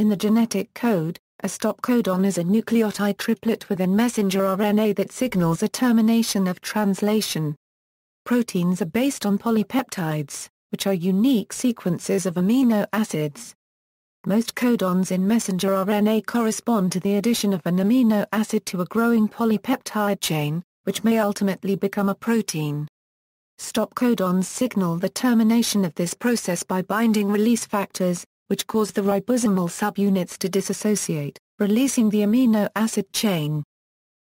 In the genetic code, a stop codon is a nucleotide triplet within messenger RNA that signals a termination of translation. Proteins are based on polypeptides, which are unique sequences of amino acids. Most codons in messenger RNA correspond to the addition of an amino acid to a growing polypeptide chain, which may ultimately become a protein. Stop codons signal the termination of this process by binding release factors, which cause the ribosomal subunits to dissociate, releasing the amino acid chain.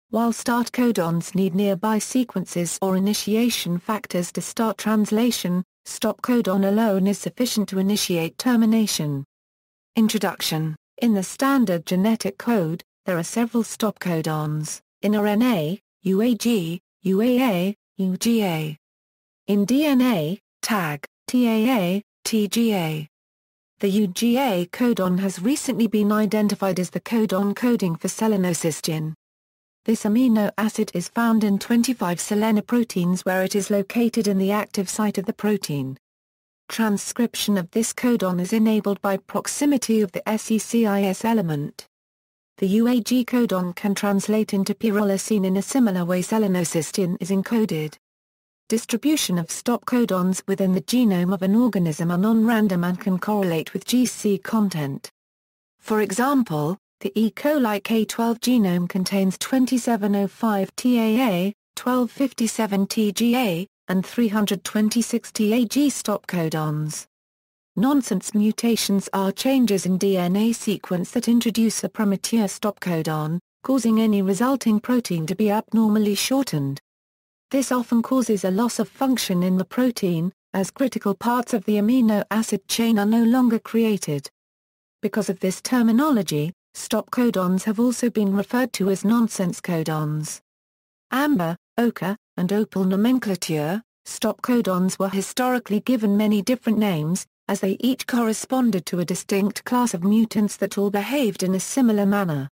While start codons need nearby sequences or initiation factors to start translation, stop codon alone is sufficient to initiate termination. Introduction In the standard genetic code, there are several stop codons, in RNA, UAG, UAA, UGA. In DNA, TAG, TAA, TGA. The UGA codon has recently been identified as the codon coding for selenocysteine. This amino acid is found in 25 selenoproteins where it is located in the active site of the protein. Transcription of this codon is enabled by proximity of the SECIS element. The UAG codon can translate into pyrrolysine in a similar way selenocysteine is encoded. Distribution of stop codons within the genome of an organism are non-random and can correlate with GC content. For example, the E. coli K12 genome contains 2705 TAA, 1257 TGA, and 326 TAG stop codons. Nonsense mutations are changes in DNA sequence that introduce a premature stop codon, causing any resulting protein to be abnormally shortened. This often causes a loss of function in the protein, as critical parts of the amino acid chain are no longer created. Because of this terminology, stop codons have also been referred to as nonsense codons. Amber, ochre, and opal nomenclature, stop codons were historically given many different names, as they each corresponded to a distinct class of mutants that all behaved in a similar manner.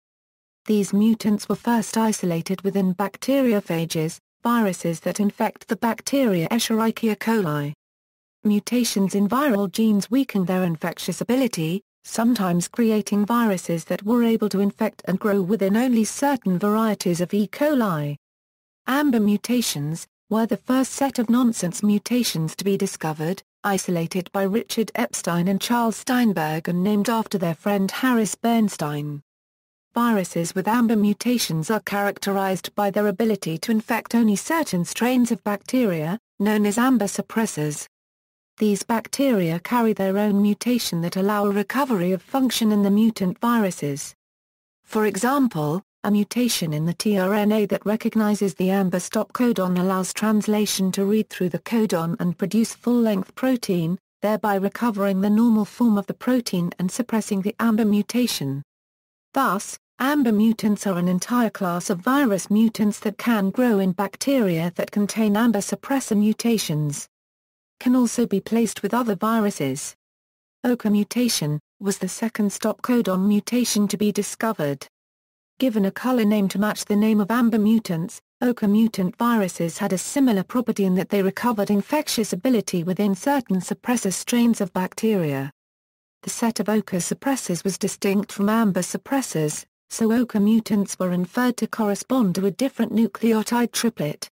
These mutants were first isolated within bacteriophages, viruses that infect the bacteria Escherichia coli. Mutations in viral genes weakened their infectious ability, sometimes creating viruses that were able to infect and grow within only certain varieties of E. coli. AMBER mutations, were the first set of nonsense mutations to be discovered, isolated by Richard Epstein and Charles Steinberg and named after their friend Harris Bernstein. Viruses with amber mutations are characterized by their ability to infect only certain strains of bacteria, known as amber suppressors. These bacteria carry their own mutation that allow a recovery of function in the mutant viruses. For example, a mutation in the tRNA that recognizes the amber stop codon allows translation to read through the codon and produce full-length protein, thereby recovering the normal form of the protein and suppressing the amber mutation. Thus, Amber mutants are an entire class of virus mutants that can grow in bacteria that contain amber suppressor mutations. Can also be placed with other viruses. Oka mutation, was the second stop codon mutation to be discovered. Given a color name to match the name of amber mutants, Oka mutant viruses had a similar property in that they recovered infectious ability within certain suppressor strains of bacteria. The set of Oka suppressors was distinct from amber suppressors, so Oka mutants were inferred to correspond to a different nucleotide triplet.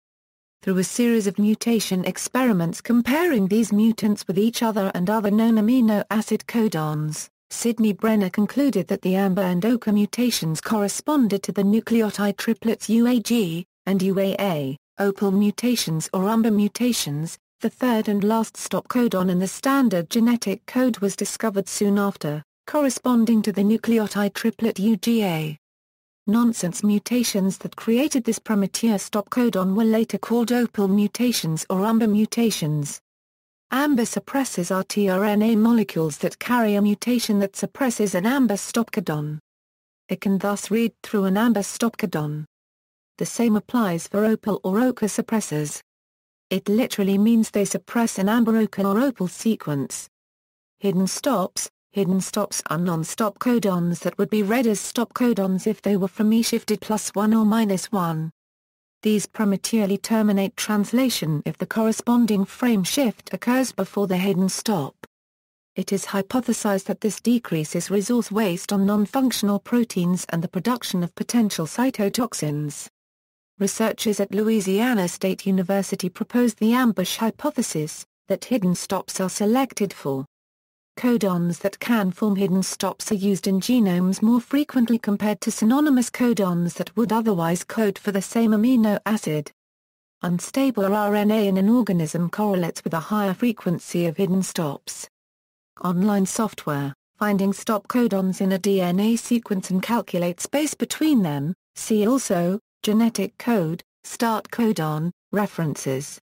Through a series of mutation experiments comparing these mutants with each other and other known amino acid codons, Sidney Brenner concluded that the AMBER and ochre mutations corresponded to the nucleotide triplets UAG, and UAA, OPAL mutations or UMBER mutations, the third and last stop codon in the standard genetic code was discovered soon after corresponding to the nucleotide triplet UGA. Nonsense mutations that created this premature stop codon were later called opal mutations or umber mutations. AMBER suppresses rtRNA molecules that carry a mutation that suppresses an AMBER stop codon. It can thus read through an AMBER stop codon. The same applies for opal or ochre suppressors. It literally means they suppress an AMBER ochre or opal sequence. Hidden stops, Hidden stops are non-stop codons that would be read as stop codons if they were from E shifted plus 1 or minus 1. These prematurely terminate translation if the corresponding frame shift occurs before the hidden stop. It is hypothesized that this decreases resource waste on non-functional proteins and the production of potential cytotoxins. Researchers at Louisiana State University proposed the ambush hypothesis, that hidden stops are selected for Codons that can form hidden stops are used in genomes more frequently compared to synonymous codons that would otherwise code for the same amino acid. Unstable RNA in an organism correlates with a higher frequency of hidden stops. Online software, finding stop codons in a DNA sequence and calculate space between them, see also, genetic code, start codon, references.